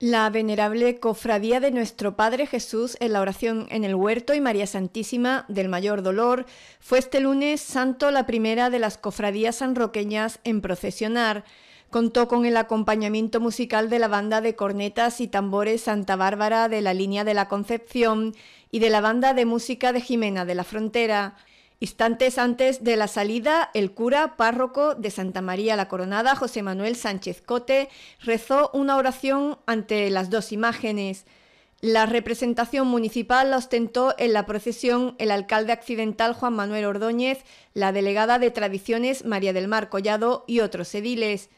La venerable cofradía de nuestro Padre Jesús en la oración en el huerto y María Santísima del Mayor Dolor fue este lunes santo la primera de las cofradías sanroqueñas en procesionar. Contó con el acompañamiento musical de la banda de cornetas y tambores Santa Bárbara de la línea de la Concepción y de la banda de música de Jimena de la Frontera. Instantes antes de la salida, el cura párroco de Santa María la Coronada, José Manuel Sánchez Cote, rezó una oración ante las dos imágenes. La representación municipal la ostentó en la procesión el alcalde accidental Juan Manuel Ordóñez, la delegada de Tradiciones María del Mar Collado y otros ediles.